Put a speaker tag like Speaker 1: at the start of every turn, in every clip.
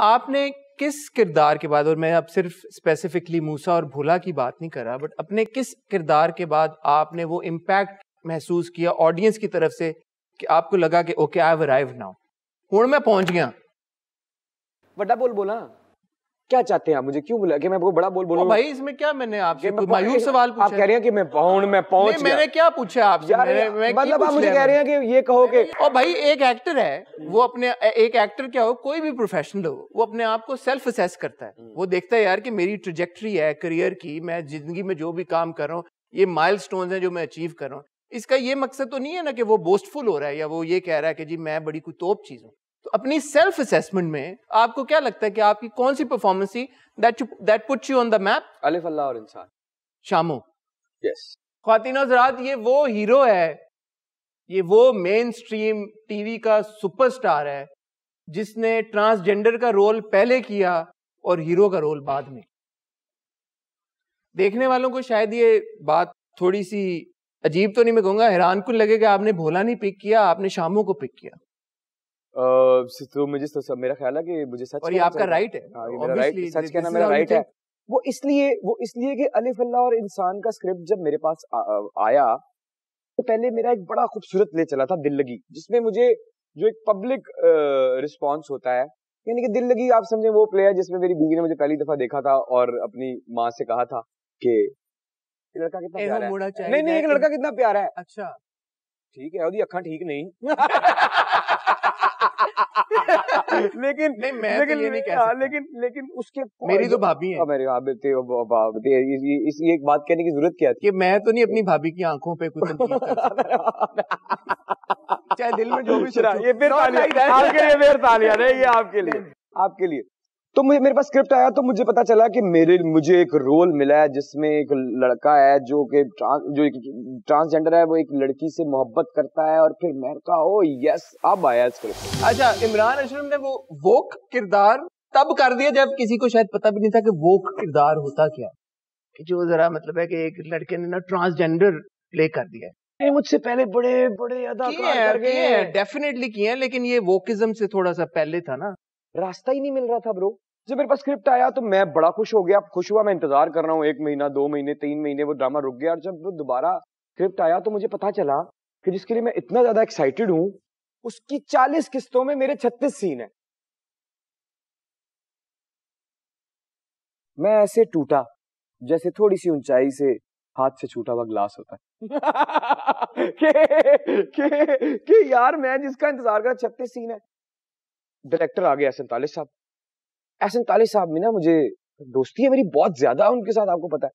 Speaker 1: आपने किस किरदार के बाद और मैं अब सिर्फ स्पेसिफिकली मूसा और भोला की बात नहीं कर रहा बट अपने किस किरदार के बाद आपने वो इम्पैक्ट महसूस किया ऑडियंस की तरफ से कि आपको लगा कि okay I have arrive now हूँ मैं पहुंच गया ਵੱਡਾ बोला क्या चाहते हैं आप मुझे क्यों बोला कि मैं आपको बड़ा बोल बोलूं भाई इसमें क्या मैंने आपसे मायूस सवाल पूछा आप कह रहे हैं कि मैं पहुंच मैं पहुंच मैंने क्या पूछा आपसे मतलब आप मुझे कह रहे हैं कि ये कहो कि और भाई एक एक्टर है वो अपने एक एक्टर क्या हो कोई भी प्रोफेशनल हो वो अपने आप को सेल्फ असेस करता है हम्म। वो देखता है यार कि मेरी ट्रिजेक्ट्री है करियर की मैं जिंदगी में जो भी काम कर रहा हूँ ये माइलस्टोन्स हैं जो मैं अचीव कर रहा हूँ इसका ये मकसद तो नहीं है ना कि वो बोस्टफुल हो रहा है या वो ये कह रहा है कि जी मैं बड़ी कोई तोप चीज़ हूँ तो अपनी सेल्फ असेसमेंट में आपको क्या लगता है कि आपकी कौन सी परफॉर्मेंस थी that that puts you on the map Alif Allah और इंसान शामो यस खातिन हजरात ये वो हीरो है ये वो मेन स्ट्रीम टीवी का सुपरस्टार है जिसने ट्रांसजेंडर का रोल पहले किया और हीरो का रोल बाद में देखने वालों को शायद ये बात थोड़ी सी अजीब तो नहीं मैं कहूंगा हैरान कुल लगेगा आपने भोला नहीं पिक किया आपने शामों को पिक किया
Speaker 2: uh, तो मुझे तो मेरा ख्याल है कि मुझे सच और ये आपका राइट है हाँ, मेरा राइट सच कहना मेरा राइट है
Speaker 1: वो इसलिए वो
Speaker 2: इसलिए कि अलिफ अल्लाह और इंसान का स्क्रिप्ट जब मेरे पास आ, आया तो पहले मेरा एक बड़ा खूबसूरत ले चला था दिल लगी जिसमें मुझे जो एक पब्लिक रिस्पांस होता है यानी कि दिल लगी आप समझे वो प्लेयर जिसमें मेरी बीवी ने मुझे पहली दफा देखा था और अपनी माँ से कहा था कि लड़का कितना प्यारा है नहीं नहीं एक लड़का कितना प्यारा है अच्छा ठीक है अखा ठीक नहीं लेकिन नहीं मैं तो लेकिन, तो ये नहीं कह हाँ, सकता लेकिन लेकिन उसके मेरी तो भाभी है हाँ, मेरी भाभी भाभी
Speaker 1: इस एक बात कहने की जरूरत क्या थी कि मैं तो नहीं अपनी भाभी की आंखों पे कुछ
Speaker 2: चाहे दिल में जो भी ये फिर तालियां ये फिर तालियां ये आपके लिए आपके लिए तो मुझे मेरे पास स्क्रिप्ट आया तो मुझे पता चला कि मेरे मुझे एक रोल मिला है जिसमें एक लड़का है जो कि ट्रांस जो एक ट्रांसजेंडर है वो एक लड़की से मोहब्बत
Speaker 1: करता है और फिर मैं कहा ओ यस अब आया स्क्रिप्ट अच्छा इमरान अशरम ने वो वोक किरदार तब कर दिया जब किसी को शायद पता भी नहीं था कि वोक किरदार होता क्या जो जरा मतलब है कि एक लड़के ने ना ट्रांसजेंडर प्ले कर दिया है मुझसे पहले बड़े बड़े अदाकार डेफिनेटली किए हैं लेकिन ये वोकिज्म से थोड़ा सा पहले था ना
Speaker 2: रास्ता ही नहीं मिल रहा था ब्रो जब मेरे पास स्क्रिप्ट आया तो मैं बड़ा खुश हो गया खुश हुआ मैं इंतजार कर रहा हूँ एक महीना दो महीने तीन महीने वो ड्रामा रुक गया और जब वो दोबारा स्क्रिप्ट आया तो मुझे पता चला कि जिसके लिए मैं इतना ज्यादा एक्साइटेड हूँ उसकी चालीस किस्तों में मेरे छत्तीस सीन है मैं ऐसे टूटा जैसे थोड़ी सी ऊंचाई से हाथ से छूटा हुआ ग्लास होता है के, के, के यार मैं जिसका इंतजार कर छत्तीस सीन है डायरेक्टर आ गए एहसन साहब एहसन तालिब साहब में ना मुझे दोस्ती है मेरी बहुत ज्यादा उनके साथ आपको पता है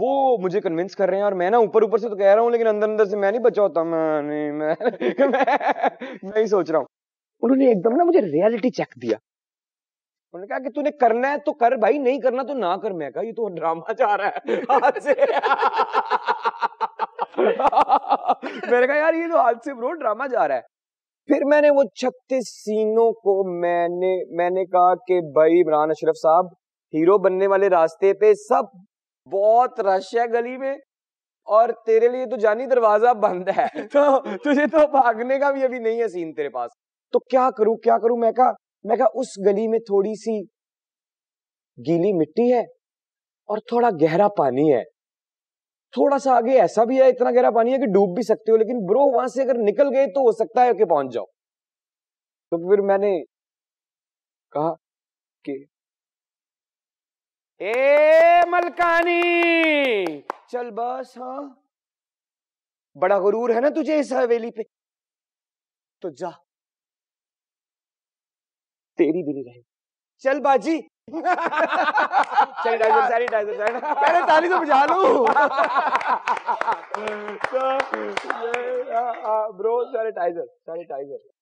Speaker 2: वो मुझे कन्विंस कर रहे हैं और मैं ना ऊपर ऊपर से तो कह रहा हूँ लेकिन अंदर अंदर से मैं नहीं बचा होता मैं नहीं मैं मैं, मैं ही सोच रहा हूँ उन्होंने एकदम ना मुझे रियलिटी चेक दिया उन्होंने कहा कि तूने करना है तो कर भाई नहीं करना तो ना कर मैं कहा ये तो ड्रामा चाह
Speaker 1: रहा है
Speaker 2: मैंने कहा यार ये तो हाथ से ब्रो ड्रामा जा रहा है फिर मैंने वो छत्तीस सीनों को मैंने मैंने कहा कि भाई इमरान अशरफ साहब हीरो बनने वाले रास्ते पे सब बहुत रश है गली में और तेरे लिए तो जानी दरवाजा बंद है तो तुझे तो भागने का भी अभी नहीं है सीन तेरे पास तो क्या करूं क्या करूं मैं कहा मैं कहा उस गली में थोड़ी सी गीली मिट्टी है और थोड़ा गहरा पानी है थोड़ा सा आगे ऐसा भी है इतना गहरा पानी है कि डूब भी सकते हो लेकिन ब्रो वहां से अगर निकल गए तो हो सकता है कि पहुंच जाओ तो फिर मैंने कहा कि ए मलकानी चल बस हाँ बड़ा गुरूर है ना तुझे इस हवेली पे तो जा तेरी भी नहीं रहेगी चल बाजी सैनिटाइजर सैनिटाइजर पहले ताली तो बजा लूं तो ब्रो सैनिटाइजर सैनिटाइजर